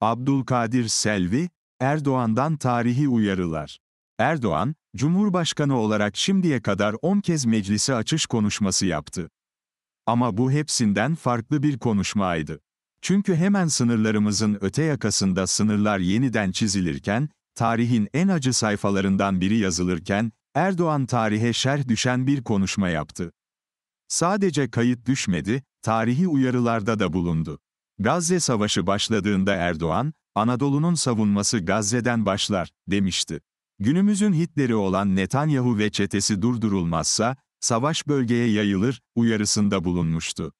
Abdülkadir Selvi, Erdoğan'dan tarihi uyarılar. Erdoğan, Cumhurbaşkanı olarak şimdiye kadar 10 kez meclise açış konuşması yaptı. Ama bu hepsinden farklı bir konuşmaydı. Çünkü hemen sınırlarımızın öte yakasında sınırlar yeniden çizilirken, tarihin en acı sayfalarından biri yazılırken, Erdoğan tarihe şerh düşen bir konuşma yaptı. Sadece kayıt düşmedi, tarihi uyarılarda da bulundu. Gazze Savaşı başladığında Erdoğan, Anadolu'nun savunması Gazze'den başlar, demişti. Günümüzün Hitler'i olan Netanyahu ve çetesi durdurulmazsa, savaş bölgeye yayılır, uyarısında bulunmuştu.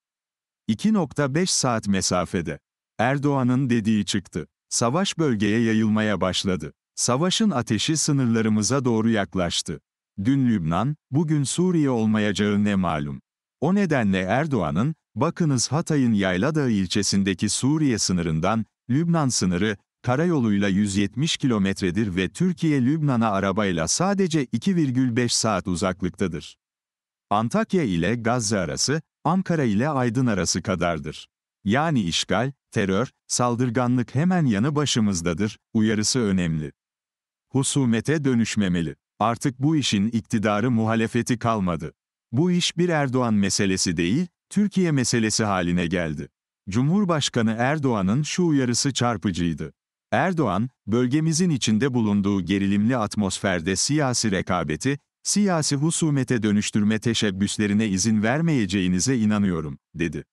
2.5 saat mesafede. Erdoğan'ın dediği çıktı. Savaş bölgeye yayılmaya başladı. Savaşın ateşi sınırlarımıza doğru yaklaştı. Dün Lübnan, bugün Suriye olmayacağı ne malum. O nedenle Erdoğan'ın, Bakınız Hatay'ın Yayladağ ilçesindeki Suriye sınırından, Lübnan sınırı, karayoluyla 170 kilometredir ve Türkiye Lübnan'a arabayla sadece 2,5 saat uzaklıktadır. Antakya ile Gazze arası, Ankara ile Aydın arası kadardır. Yani işgal, terör, saldırganlık hemen yanı başımızdadır, uyarısı önemli. Husumete dönüşmemeli. Artık bu işin iktidarı muhalefeti kalmadı. Bu iş bir Erdoğan meselesi değil, Türkiye meselesi haline geldi. Cumhurbaşkanı Erdoğan'ın şu uyarısı çarpıcıydı. Erdoğan, bölgemizin içinde bulunduğu gerilimli atmosferde siyasi rekabeti, siyasi husumete dönüştürme teşebbüslerine izin vermeyeceğinize inanıyorum, dedi.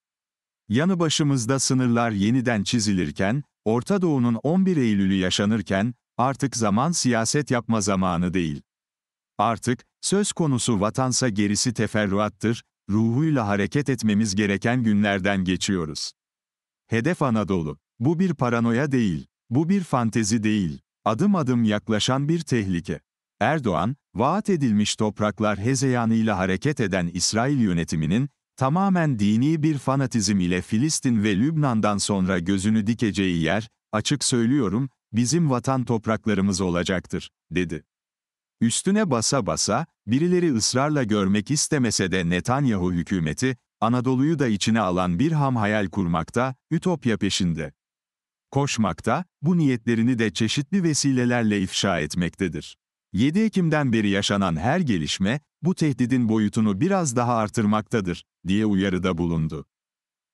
Yanı başımızda sınırlar yeniden çizilirken, Orta Doğu'nun 11 Eylül'ü yaşanırken, artık zaman siyaset yapma zamanı değil. Artık, söz konusu vatansa gerisi teferruattır, ruhuyla hareket etmemiz gereken günlerden geçiyoruz. Hedef Anadolu. Bu bir paranoya değil, bu bir fantezi değil, adım adım yaklaşan bir tehlike. Erdoğan, vaat edilmiş topraklar hezeyanıyla hareket eden İsrail yönetiminin, tamamen dini bir fanatizm ile Filistin ve Lübnan'dan sonra gözünü dikeceği yer, açık söylüyorum, bizim vatan topraklarımız olacaktır, dedi. Üstüne basa basa, birileri ısrarla görmek istemese de Netanyahu hükümeti, Anadolu'yu da içine alan bir ham hayal kurmakta, ütopya peşinde. Koşmakta, bu niyetlerini de çeşitli vesilelerle ifşa etmektedir. 7 Ekim'den beri yaşanan her gelişme, bu tehdidin boyutunu biraz daha artırmaktadır, diye uyarıda bulundu.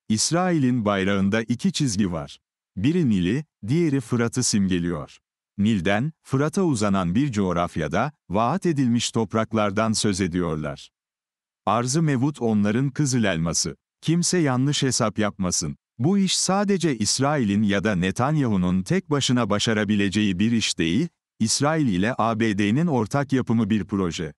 İsrail'in bayrağında iki çizgi var. Biri Nil'i, diğeri Fırat'ı simgeliyor. Nil'den, Fırat'a uzanan bir coğrafyada, vaat edilmiş topraklardan söz ediyorlar. Arzı mevut onların kızıl elması. Kimse yanlış hesap yapmasın. Bu iş sadece İsrail'in ya da Netanyahu'nun tek başına başarabileceği bir iş değil, İsrail ile ABD'nin ortak yapımı bir proje.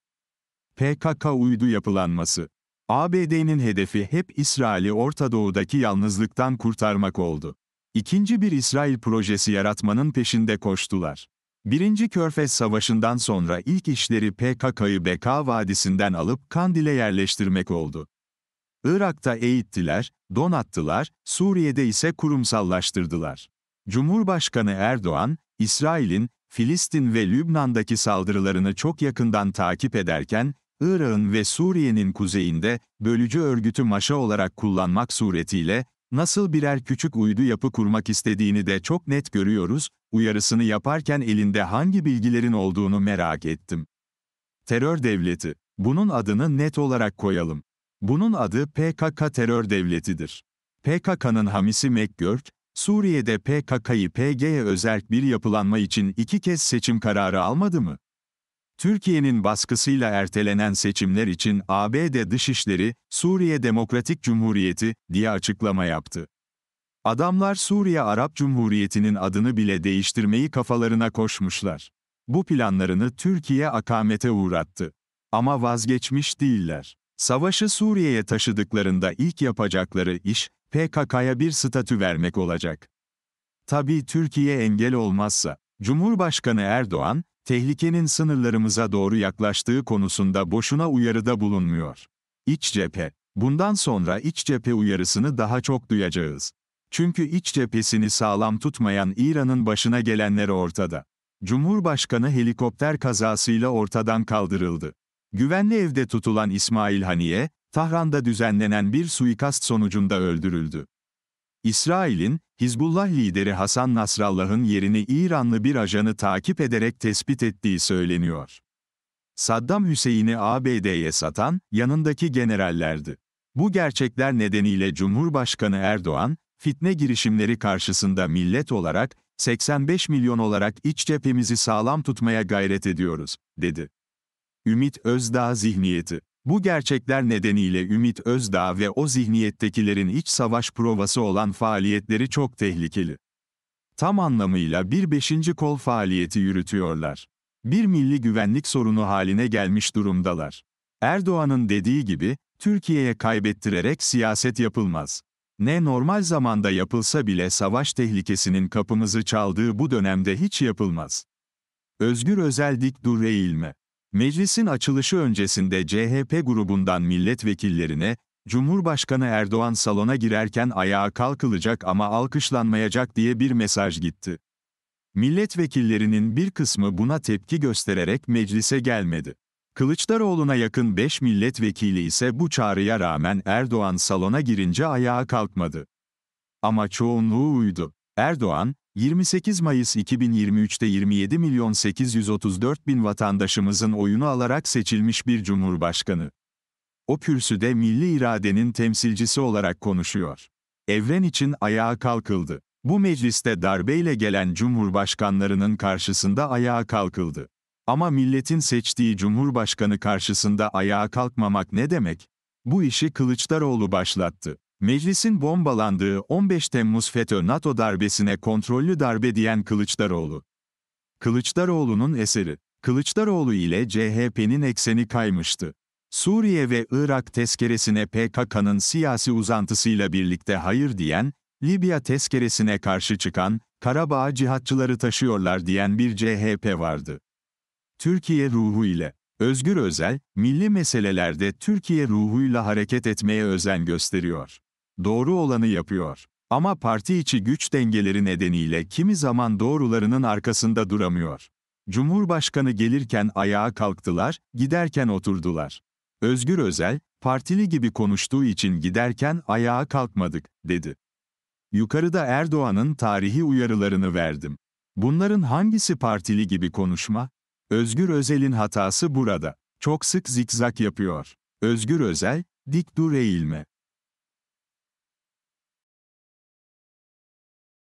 PKK uydu yapılanması. ABD'nin hedefi hep İsrail'i Orta Doğu'daki yalnızlıktan kurtarmak oldu. İkinci bir İsrail projesi yaratmanın peşinde koştular. Birinci Körfez Savaşı'ndan sonra ilk işleri PKK'yı Beka Vadisi'nden alıp Kandil'e yerleştirmek oldu. Irak'ta eğittiler, donattılar, Suriye'de ise kurumsallaştırdılar. Cumhurbaşkanı Erdoğan, İsrail'in Filistin ve Lübnan'daki saldırılarını çok yakından takip ederken, Irak'ın ve Suriye'nin kuzeyinde bölücü örgütü maşa olarak kullanmak suretiyle Nasıl birer küçük uydu yapı kurmak istediğini de çok net görüyoruz, uyarısını yaparken elinde hangi bilgilerin olduğunu merak ettim. Terör devleti. Bunun adını net olarak koyalım. Bunun adı PKK terör devletidir. PKK'nın hamisi McGurk, Suriye'de PKK'yı PG'ye özerk bir yapılanma için iki kez seçim kararı almadı mı? Türkiye'nin baskısıyla ertelenen seçimler için ABD Dışişleri, Suriye Demokratik Cumhuriyeti diye açıklama yaptı. Adamlar Suriye Arap Cumhuriyeti'nin adını bile değiştirmeyi kafalarına koşmuşlar. Bu planlarını Türkiye akamete uğrattı. Ama vazgeçmiş değiller. Savaşı Suriye'ye taşıdıklarında ilk yapacakları iş, PKK'ya bir statü vermek olacak. Tabii Türkiye engel olmazsa, Cumhurbaşkanı Erdoğan, tehlikenin sınırlarımıza doğru yaklaştığı konusunda boşuna uyarıda bulunmuyor. İç cephe. Bundan sonra iç cephe uyarısını daha çok duyacağız. Çünkü iç cephesini sağlam tutmayan İran'ın başına gelenler ortada. Cumhurbaşkanı helikopter kazasıyla ortadan kaldırıldı. Güvenli evde tutulan İsmail Haniye, Tahran'da düzenlenen bir suikast sonucunda öldürüldü. İsrail'in, Hizbullah lideri Hasan Nasrallah'ın yerini İranlı bir ajanı takip ederek tespit ettiği söyleniyor. Saddam Hüseyin'i ABD'ye satan, yanındaki generallerdi. Bu gerçekler nedeniyle Cumhurbaşkanı Erdoğan, fitne girişimleri karşısında millet olarak, 85 milyon olarak iç cephemizi sağlam tutmaya gayret ediyoruz, dedi. Ümit Özdağ Zihniyeti bu gerçekler nedeniyle Ümit Özdağ ve o zihniyettekilerin iç savaş provası olan faaliyetleri çok tehlikeli. Tam anlamıyla bir beşinci kol faaliyeti yürütüyorlar. Bir milli güvenlik sorunu haline gelmiş durumdalar. Erdoğan'ın dediği gibi, Türkiye'ye kaybettirerek siyaset yapılmaz. Ne normal zamanda yapılsa bile savaş tehlikesinin kapımızı çaldığı bu dönemde hiç yapılmaz. Özgür Özel dik dur eğilme. Meclisin açılışı öncesinde CHP grubundan milletvekillerine, Cumhurbaşkanı Erdoğan salona girerken ayağa kalkılacak ama alkışlanmayacak diye bir mesaj gitti. Milletvekillerinin bir kısmı buna tepki göstererek meclise gelmedi. Kılıçdaroğlu'na yakın 5 milletvekili ise bu çağrıya rağmen Erdoğan salona girince ayağa kalkmadı. Ama çoğunluğu uydu. Erdoğan, 28 Mayıs 2023'te 27 milyon 834 bin vatandaşımızın oyunu alarak seçilmiş bir cumhurbaşkanı. O kürsüde milli iradenin temsilcisi olarak konuşuyor. Evren için ayağa kalkıldı. Bu mecliste darbeyle gelen cumhurbaşkanlarının karşısında ayağa kalkıldı. Ama milletin seçtiği cumhurbaşkanı karşısında ayağa kalkmamak ne demek? Bu işi Kılıçdaroğlu başlattı. Meclisin bombalandığı 15 Temmuz FETÖ NATO darbesine kontrollü darbe diyen Kılıçdaroğlu. Kılıçdaroğlu'nun eseri. Kılıçdaroğlu ile CHP'nin ekseni kaymıştı. Suriye ve Irak tezkeresine PKK'nın siyasi uzantısıyla birlikte hayır diyen, Libya tezkeresine karşı çıkan, Karabağ cihatçıları taşıyorlar diyen bir CHP vardı. Türkiye ruhu ile Özgür Özel, milli meselelerde Türkiye ruhuyla hareket etmeye özen gösteriyor doğru olanı yapıyor. Ama parti içi güç dengeleri nedeniyle kimi zaman doğrularının arkasında duramıyor. Cumhurbaşkanı gelirken ayağa kalktılar, giderken oturdular. Özgür Özel, partili gibi konuştuğu için giderken ayağa kalkmadık, dedi. Yukarıda Erdoğan'ın tarihi uyarılarını verdim. Bunların hangisi partili gibi konuşma? Özgür Özel'in hatası burada. Çok sık zikzak yapıyor. Özgür Özel, dik dur eğilme.